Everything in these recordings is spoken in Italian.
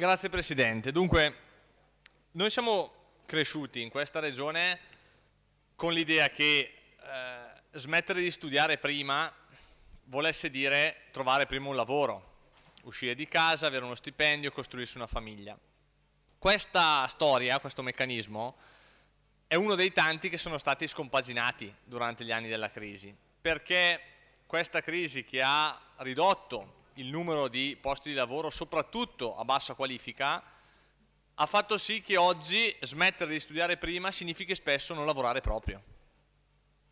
Grazie Presidente. Dunque, noi siamo cresciuti in questa regione con l'idea che eh, smettere di studiare prima volesse dire trovare prima un lavoro, uscire di casa, avere uno stipendio, costruirsi una famiglia. Questa storia, questo meccanismo, è uno dei tanti che sono stati scompaginati durante gli anni della crisi, perché questa crisi che ha ridotto il numero di posti di lavoro, soprattutto a bassa qualifica, ha fatto sì che oggi smettere di studiare prima significhi spesso non lavorare proprio.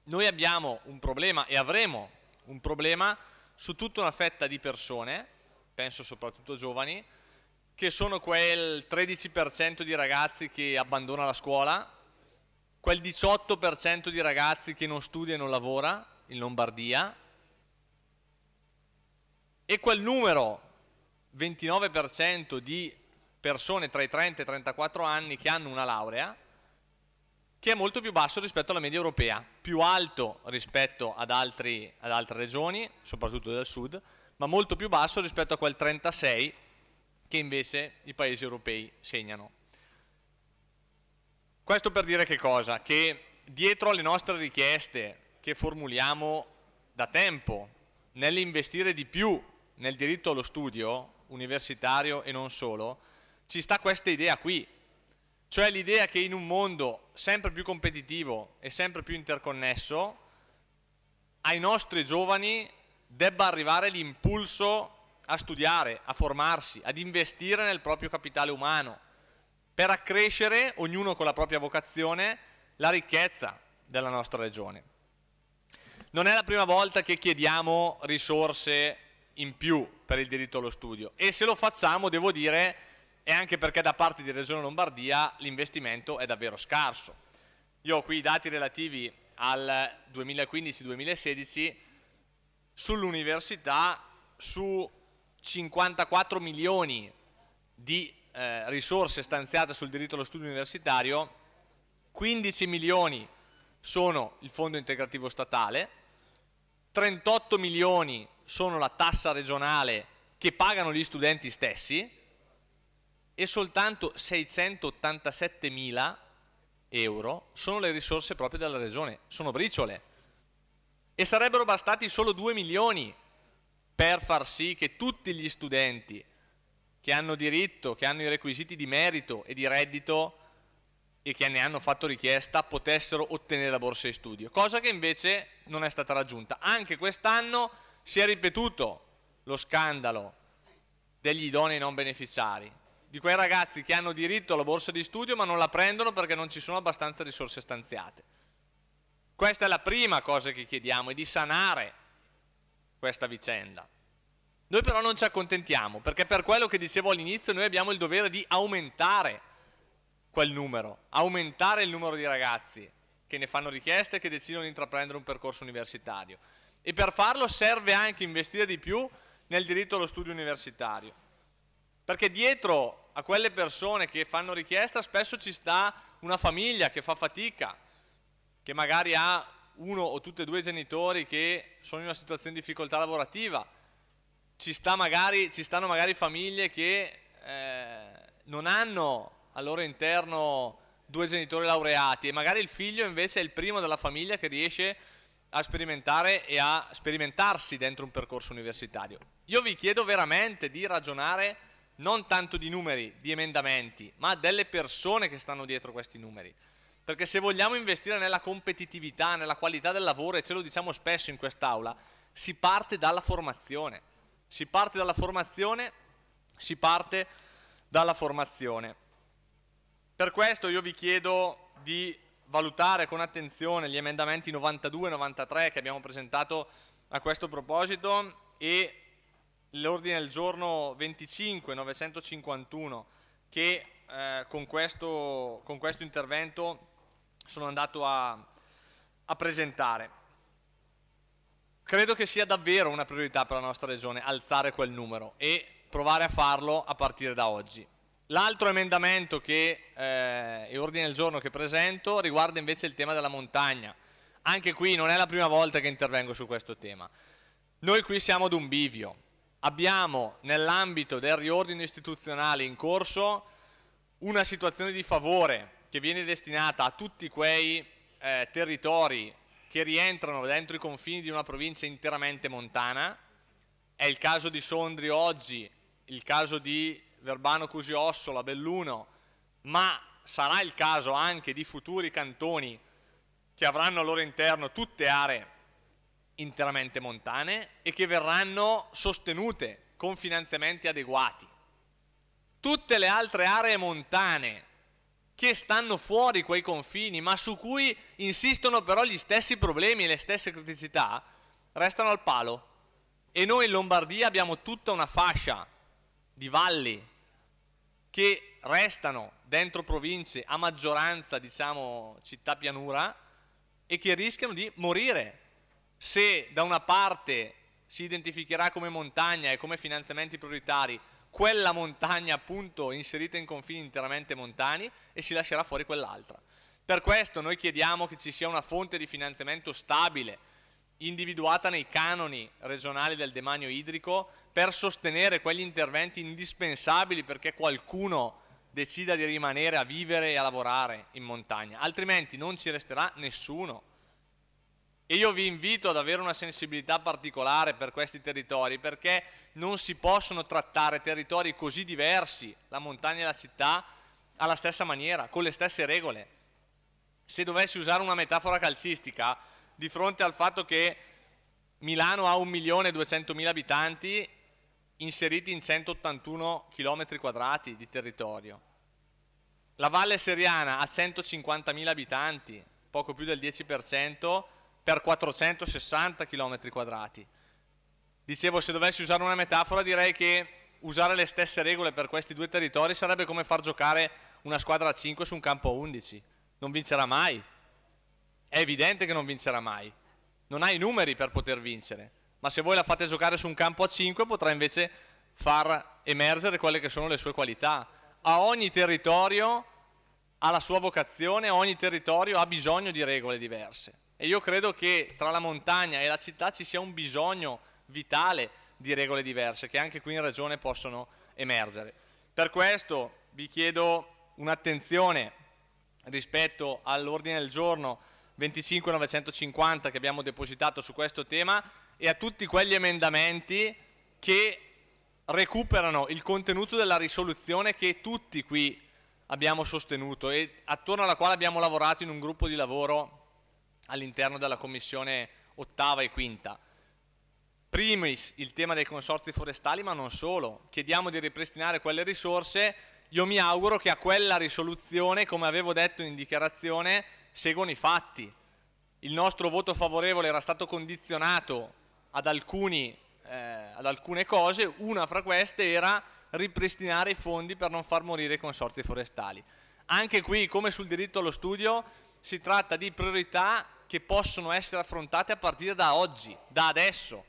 Noi abbiamo un problema e avremo un problema su tutta una fetta di persone, penso soprattutto giovani, che sono quel 13% di ragazzi che abbandona la scuola, quel 18% di ragazzi che non studia e non lavora in Lombardia, e quel numero 29% di persone tra i 30 e i 34 anni che hanno una laurea, che è molto più basso rispetto alla media europea, più alto rispetto ad, altri, ad altre regioni, soprattutto del sud, ma molto più basso rispetto a quel 36 che invece i paesi europei segnano. Questo per dire che cosa? Che dietro alle nostre richieste che formuliamo da tempo nell'investire di più nel diritto allo studio universitario e non solo, ci sta questa idea qui, cioè l'idea che in un mondo sempre più competitivo e sempre più interconnesso, ai nostri giovani debba arrivare l'impulso a studiare, a formarsi, ad investire nel proprio capitale umano, per accrescere, ognuno con la propria vocazione, la ricchezza della nostra regione. Non è la prima volta che chiediamo risorse in più per il diritto allo studio e se lo facciamo devo dire è anche perché da parte di Regione Lombardia l'investimento è davvero scarso. Io ho qui i dati relativi al 2015-2016 sull'università su 54 milioni di eh, risorse stanziate sul diritto allo studio universitario, 15 milioni sono il fondo integrativo statale, 38 milioni sono la tassa regionale che pagano gli studenti stessi e soltanto 687 mila euro sono le risorse proprie della regione, sono briciole. E sarebbero bastati solo 2 milioni per far sì che tutti gli studenti che hanno diritto, che hanno i requisiti di merito e di reddito e che ne hanno fatto richiesta potessero ottenere la borsa di studio, cosa che invece non è stata raggiunta. Anche quest'anno si è ripetuto lo scandalo degli idonei non beneficiari, di quei ragazzi che hanno diritto alla borsa di studio ma non la prendono perché non ci sono abbastanza risorse stanziate. Questa è la prima cosa che chiediamo, è di sanare questa vicenda. Noi però non ci accontentiamo, perché per quello che dicevo all'inizio noi abbiamo il dovere di aumentare quel numero, aumentare il numero di ragazzi che ne fanno richieste e che decidono di intraprendere un percorso universitario e per farlo serve anche investire di più nel diritto allo studio universitario. Perché dietro a quelle persone che fanno richiesta spesso ci sta una famiglia che fa fatica, che magari ha uno o tutti e due i genitori che sono in una situazione di difficoltà lavorativa, ci, sta magari, ci stanno magari famiglie che eh, non hanno al loro interno due genitori laureati e magari il figlio invece è il primo della famiglia che riesce a a sperimentare e a sperimentarsi dentro un percorso universitario. Io vi chiedo veramente di ragionare non tanto di numeri, di emendamenti, ma delle persone che stanno dietro questi numeri. Perché se vogliamo investire nella competitività, nella qualità del lavoro, e ce lo diciamo spesso in quest'aula, si parte dalla formazione. Si parte dalla formazione, si parte dalla formazione. Per questo io vi chiedo di valutare con attenzione gli emendamenti 92 e 93 che abbiamo presentato a questo proposito e l'ordine del giorno 25 951 che eh, con, questo, con, questo, intervento sono andato a, a presentare. Credo che sia davvero una priorità per la nostra regione alzare quel numero e provare a farlo a partire da oggi. L'altro emendamento che eh, è ordine del giorno che presento riguarda invece il tema della montagna. Anche qui non è la prima volta che intervengo su questo tema. Noi qui siamo ad un bivio. Abbiamo nell'ambito del riordino istituzionale in corso una situazione di favore che viene destinata a tutti quei eh, territori che rientrano dentro i confini di una provincia interamente montana. È il caso di Sondrio oggi, il caso di Verbano la Belluno, ma sarà il caso anche di futuri cantoni che avranno al loro interno tutte aree interamente montane e che verranno sostenute con finanziamenti adeguati. Tutte le altre aree montane che stanno fuori quei confini, ma su cui insistono però gli stessi problemi e le stesse criticità, restano al palo. E noi in Lombardia abbiamo tutta una fascia di valli che restano dentro province, a maggioranza diciamo città pianura, e che rischiano di morire se da una parte si identificherà come montagna e come finanziamenti prioritari quella montagna appunto inserita in confini interamente montani e si lascerà fuori quell'altra. Per questo noi chiediamo che ci sia una fonte di finanziamento stabile individuata nei canoni regionali del demanio idrico per sostenere quegli interventi indispensabili perché qualcuno decida di rimanere a vivere e a lavorare in montagna, altrimenti non ci resterà nessuno. E io vi invito ad avere una sensibilità particolare per questi territori perché non si possono trattare territori così diversi, la montagna e la città, alla stessa maniera, con le stesse regole. Se dovessi usare una metafora calcistica, di fronte al fatto che Milano ha 1.200.000 abitanti inseriti in 181 km quadrati di territorio. La Valle Seriana ha 150.000 abitanti, poco più del 10%, per 460 km quadrati. Dicevo, se dovessi usare una metafora direi che usare le stesse regole per questi due territori sarebbe come far giocare una squadra a 5 su un campo a 11. Non vincerà mai, è evidente che non vincerà mai. Non ha i numeri per poter vincere, ma se voi la fate giocare su un campo a 5 potrà invece far emergere quelle che sono le sue qualità. A ogni territorio ha la sua vocazione, ogni territorio ha bisogno di regole diverse. E io credo che tra la montagna e la città ci sia un bisogno vitale di regole diverse che anche qui in regione possono emergere. Per questo vi chiedo un'attenzione rispetto all'ordine del giorno 25950 che abbiamo depositato su questo tema e a tutti quegli emendamenti che recuperano il contenuto della risoluzione che tutti qui abbiamo sostenuto e attorno alla quale abbiamo lavorato in un gruppo di lavoro all'interno della commissione ottava e quinta. Primis il tema dei consorzi forestali, ma non solo. Chiediamo di ripristinare quelle risorse. Io mi auguro che a quella risoluzione, come avevo detto in dichiarazione, seguono i fatti. Il nostro voto favorevole era stato condizionato ad, alcuni, eh, ad alcune cose, una fra queste era ripristinare i fondi per non far morire i consorzi forestali. Anche qui, come sul diritto allo studio, si tratta di priorità che possono essere affrontate a partire da oggi, da adesso,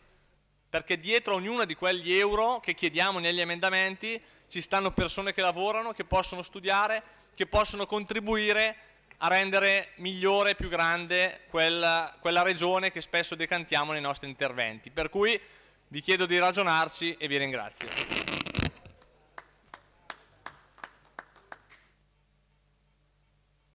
perché dietro a ognuno di quegli euro che chiediamo negli emendamenti ci stanno persone che lavorano, che possono studiare, che possono contribuire a rendere migliore e più grande quella, quella regione che spesso decantiamo nei nostri interventi. Per cui vi chiedo di ragionarci e vi ringrazio.